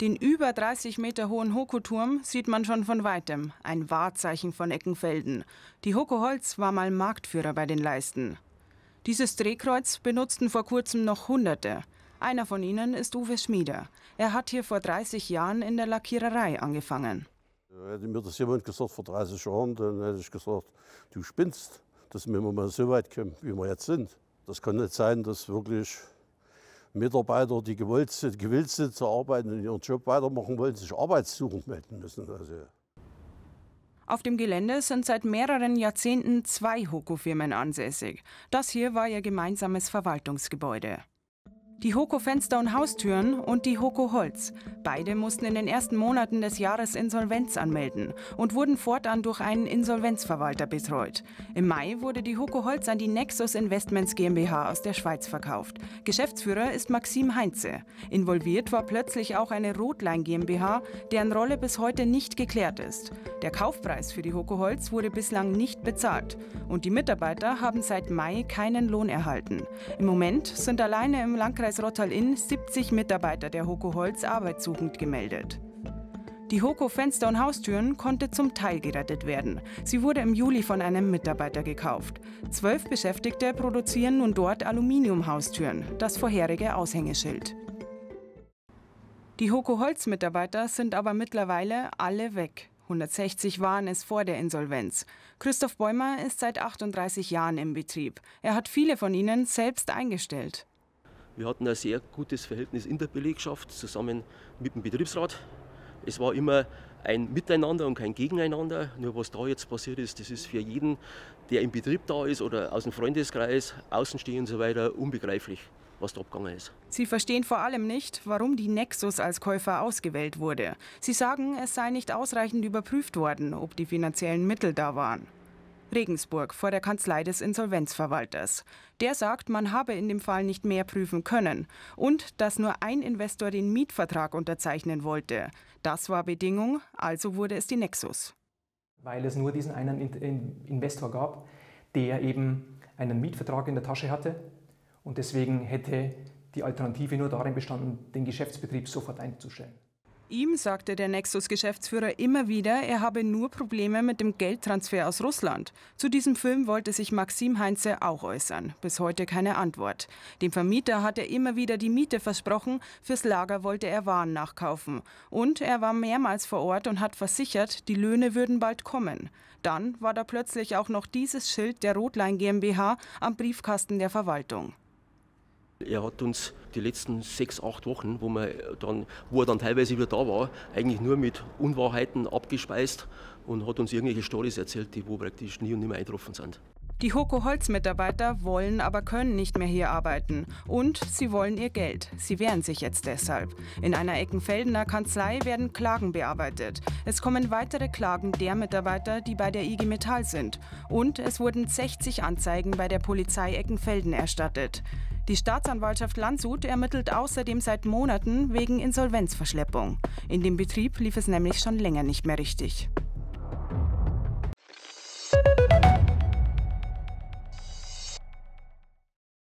Den über 30 Meter hohen Hokoturm sieht man schon von weitem, ein Wahrzeichen von Eckenfelden. Die Hoko Holz war mal Marktführer bei den Leisten. Dieses Drehkreuz benutzten vor kurzem noch Hunderte. Einer von ihnen ist Uwe Schmieder. Er hat hier vor 30 Jahren in der Lackiererei angefangen. Hätte mir das jemand gesagt vor 30 Jahren, dann hätte ich gesagt, du spinnst, dass wir mal so weit kommen, wie wir jetzt sind. Das kann nicht sein, dass wirklich Mitarbeiter, die gewollt sind, gewillt sind zu arbeiten und ihren Job weitermachen wollen, sich arbeitssuchend melden müssen. Also. Auf dem Gelände sind seit mehreren Jahrzehnten zwei Hoko-Firmen ansässig. Das hier war ihr gemeinsames Verwaltungsgebäude. Die Hoko Fenster und Haustüren und die Hoko Holz. Beide mussten in den ersten Monaten des Jahres Insolvenz anmelden und wurden fortan durch einen Insolvenzverwalter betreut. Im Mai wurde die Hoko Holz an die Nexus Investments GmbH aus der Schweiz verkauft. Geschäftsführer ist Maxim Heinze. Involviert war plötzlich auch eine Rotlein GmbH, deren Rolle bis heute nicht geklärt ist. Der Kaufpreis für die Hoko Holz wurde bislang nicht bezahlt und die Mitarbeiter haben seit Mai keinen Lohn erhalten. Im Moment sind alleine im Landkreis Landkreis Rottal-Inn 70 Mitarbeiter der Hoko Holz arbeitssuchend gemeldet. Die Hoko Fenster und Haustüren konnte zum Teil gerettet werden. Sie wurde im Juli von einem Mitarbeiter gekauft. Zwölf Beschäftigte produzieren nun dort Aluminiumhaustüren, das vorherige Aushängeschild. Die Hoko Holz-Mitarbeiter sind aber mittlerweile alle weg. 160 waren es vor der Insolvenz. Christoph Bäumer ist seit 38 Jahren im Betrieb. Er hat viele von ihnen selbst eingestellt. Wir hatten ein sehr gutes Verhältnis in der Belegschaft zusammen mit dem Betriebsrat. Es war immer ein Miteinander und kein Gegeneinander. Nur was da jetzt passiert ist, das ist für jeden, der im Betrieb da ist oder aus dem Freundeskreis, Außenstehend und so weiter, unbegreiflich, was da abgegangen ist. Sie verstehen vor allem nicht, warum die Nexus als Käufer ausgewählt wurde. Sie sagen, es sei nicht ausreichend überprüft worden, ob die finanziellen Mittel da waren. Regensburg vor der Kanzlei des Insolvenzverwalters. Der sagt, man habe in dem Fall nicht mehr prüfen können und dass nur ein Investor den Mietvertrag unterzeichnen wollte. Das war Bedingung, also wurde es die Nexus. Weil es nur diesen einen Investor gab, der eben einen Mietvertrag in der Tasche hatte und deswegen hätte die Alternative nur darin bestanden, den Geschäftsbetrieb sofort einzustellen. Ihm sagte der Nexus-Geschäftsführer immer wieder, er habe nur Probleme mit dem Geldtransfer aus Russland. Zu diesem Film wollte sich Maxim Heinze auch äußern. Bis heute keine Antwort. Dem Vermieter hat er immer wieder die Miete versprochen, fürs Lager wollte er Waren nachkaufen. Und er war mehrmals vor Ort und hat versichert, die Löhne würden bald kommen. Dann war da plötzlich auch noch dieses Schild der Rotlein GmbH am Briefkasten der Verwaltung. Er hat uns die letzten sechs, acht Wochen, wo, man dann, wo er dann teilweise wieder da war, eigentlich nur mit Unwahrheiten abgespeist und hat uns irgendwelche Stories erzählt, die wo praktisch nie und nimmer eintroffen sind. Die Hoko-Holz-Mitarbeiter wollen, aber können nicht mehr hier arbeiten. Und sie wollen ihr Geld. Sie wehren sich jetzt deshalb. In einer Eckenfeldener Kanzlei werden Klagen bearbeitet. Es kommen weitere Klagen der Mitarbeiter, die bei der IG Metall sind. Und es wurden 60 Anzeigen bei der Polizei Eckenfelden erstattet. Die Staatsanwaltschaft Landshut ermittelt außerdem seit Monaten wegen Insolvenzverschleppung. In dem Betrieb lief es nämlich schon länger nicht mehr richtig.